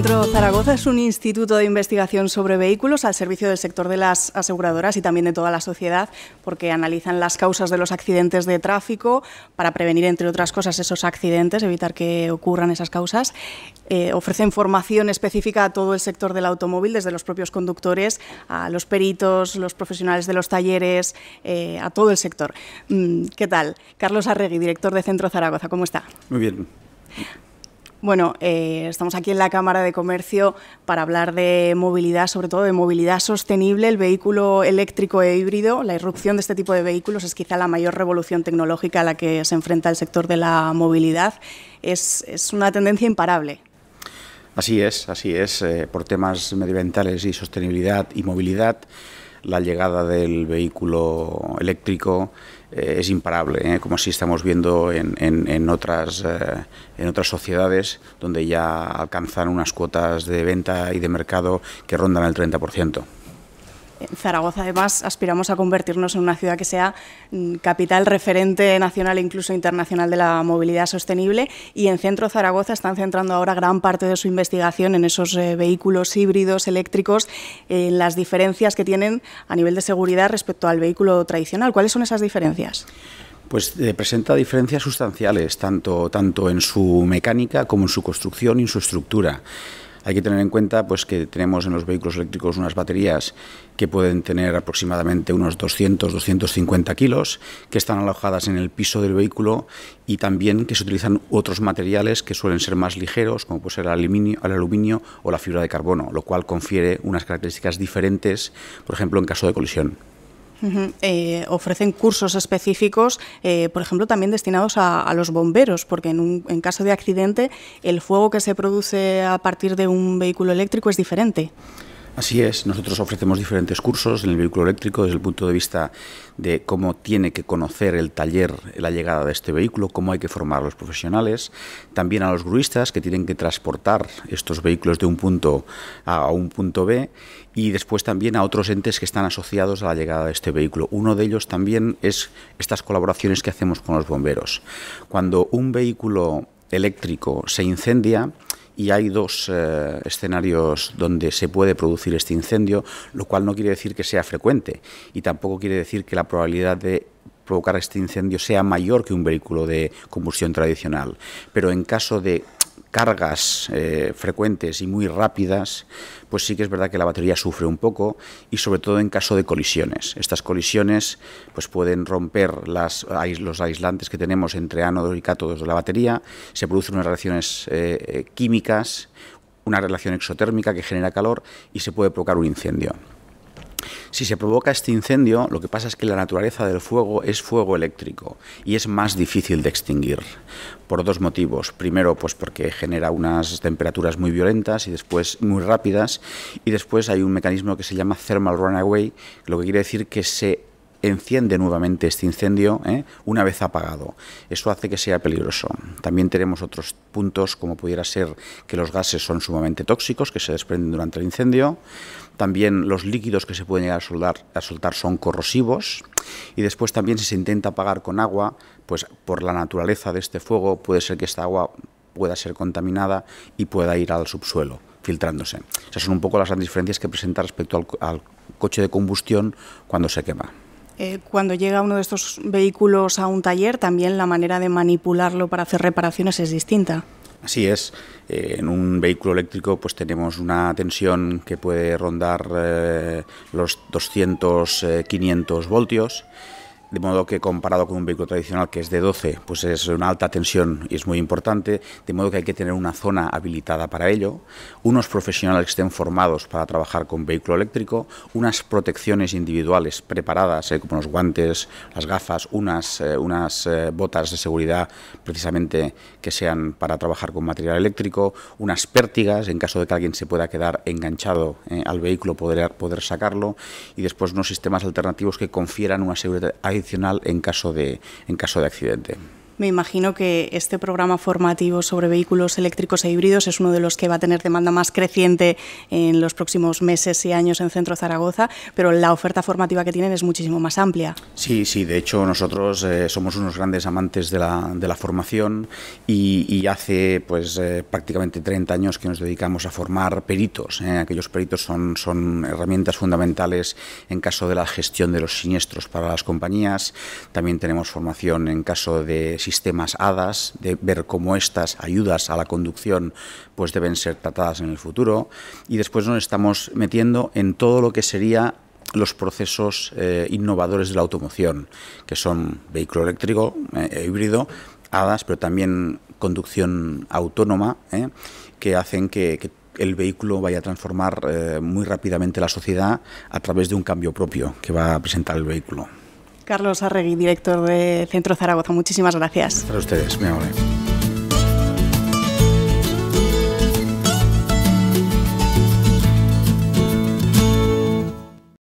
Centro Zaragoza es un instituto de investigación sobre vehículos al servicio del sector de las aseguradoras y también de toda la sociedad, porque analizan las causas de los accidentes de tráfico para prevenir, entre otras cosas, esos accidentes, evitar que ocurran esas causas. Eh, ofrecen formación específica a todo el sector del automóvil, desde los propios conductores, a los peritos, los profesionales de los talleres, eh, a todo el sector. Mm, ¿Qué tal? Carlos Arregui, director de Centro Zaragoza, ¿cómo está? Muy bien. Bueno, eh, estamos aquí en la Cámara de Comercio para hablar de movilidad, sobre todo de movilidad sostenible, el vehículo eléctrico e híbrido. La irrupción de este tipo de vehículos es quizá la mayor revolución tecnológica a la que se enfrenta el sector de la movilidad. Es, una tendencia imparable. Así es, así es. Eh, por temas medioambientales y sostenibilidad y movilidad, la llegada del vehículo eléctrico eh, es imparable, eh, como así estamos viendo en, en, otras, eh, en otras sociedades donde ya alcanzan unas cuotas de venta y de mercado que rondan el 30%. En Zaragoza, además, aspiramos a convertirnos en una ciudad que sea mm, capital referente nacional e incluso internacional de la movilidad sostenible. Y en Centro Zaragoza están centrando ahora gran parte de su investigación en esos eh, vehículos híbridos eléctricos, en las diferencias que tienen a nivel de seguridad respecto al vehículo tradicional. ¿Cuáles son esas diferencias? pues eh, presenta diferencias sustanciales, tanto, tanto en su mecánica como en su construcción y en su estructura. Hay que tener en cuenta pues, que tenemos en los vehículos eléctricos unas baterías que pueden tener aproximadamente unos 200-250 kilos, que están alojadas en el piso del vehículo y también que se utilizan otros materiales que suelen ser más ligeros, como puede ser el aluminio o la fibra de carbono, lo cual confiere unas características diferentes, por ejemplo, en caso de colisión. Eh, ofrecen cursos específicos, eh, por ejemplo, también destinados a, los bomberos, porque en, caso de accidente el fuego que se produce a partir de un vehículo eléctrico es diferente. Así es, nosotros ofrecemos diferentes cursos en el vehículo eléctrico desde el punto de vista de cómo tiene que conocer el taller la llegada de este vehículo, cómo hay que formar a los profesionales, también a los gruistas que tienen que transportar estos vehículos de un punto A a un punto B y después también a otros entes que están asociados a la llegada de este vehículo. Uno de ellos también es estas colaboraciones que hacemos con los bomberos. Cuando un vehículo eléctrico se incendia, y hay dos eh, escenarios donde se puede producir este incendio, lo cual no quiere decir que sea frecuente y tampoco quiere decir que la probabilidad de provocar este incendio sea mayor que un vehículo de combustión tradicional. Pero en caso de cargas eh, frecuentes y muy rápidas, pues sí que es verdad que la batería sufre un poco y sobre todo en caso de colisiones. Estas colisiones pues pueden romper los aislantes que tenemos entre ánodos y cátodos de la batería, se producen unas reacciones eh, químicas, una relación exotérmica que genera calor y se puede provocar un incendio. Si se provoca este incendio, lo que pasa es que la naturaleza del fuego es fuego eléctrico y es más difícil de extinguir por dos motivos. Primero, pues porque genera unas temperaturas muy violentas y después muy rápidas y después hay un mecanismo que se llama thermal runaway, lo que quiere decir que se enciende nuevamente este incendio ¿eh? una vez apagado. Eso hace que sea peligroso. También tenemos otros puntos como pudiera ser que los gases son sumamente tóxicos, que se desprenden durante el incendio. También los líquidos que se pueden llegar a soltar, a soltar son corrosivos. Y después también si se intenta apagar con agua, pues por la naturaleza de este fuego puede ser que esta agua pueda ser contaminada y pueda ir al subsuelo filtrándose. Esas son un poco las grandes diferencias que presenta respecto al coche de combustión cuando se quema. Eh, cuando llega uno de estos vehículos a un taller, también la manera de manipularlo para hacer reparaciones es distinta. Así es, eh, en un vehículo eléctrico pues tenemos una tensión que puede rondar eh, los 200-500 voltios de modo que comparado con un vehículo tradicional que es de 12, pues es una alta tensión y es muy importante, de modo que hay que tener una zona habilitada para ello, unos profesionales que estén formados para trabajar con vehículo eléctrico, unas protecciones individuales preparadas, eh, como los guantes, las gafas, unas, eh, unas eh, botas de seguridad precisamente que sean para trabajar con material eléctrico, unas pértigas en caso de que alguien se pueda quedar enganchado al vehículo, poder, poder sacarlo, y después unos sistemas alternativos que confieran una seguridad en caso de, en caso de accidente. Me imagino que este programa formativo sobre vehículos eléctricos e híbridos es uno de los que va a tener demanda más creciente en los próximos meses y años en Centro Zaragoza, pero la oferta formativa que tienen es muchísimo más amplia. Sí, sí, de hecho nosotros eh, somos unos grandes amantes de la, formación y, hace pues eh, prácticamente 30 años que nos dedicamos a formar peritos. Eh. Aquellos peritos son, son herramientas fundamentales en caso de la gestión de los siniestros para las compañías. También tenemos formación en caso de sistemas HADAS, de ver cómo estas ayudas a la conducción pues deben ser tratadas en el futuro. Y después nos estamos metiendo en todo lo que sería los procesos eh, innovadores de la automoción, que son vehículo eléctrico, eh, híbrido, HADAS, pero también conducción autónoma, eh, que hacen que, el vehículo vaya a transformar muy rápidamente la sociedad a través de un cambio propio que va a presentar el vehículo. Carlos Arregui, director de Centro Zaragoza, muchísimas gracias. Para ustedes, mi amor.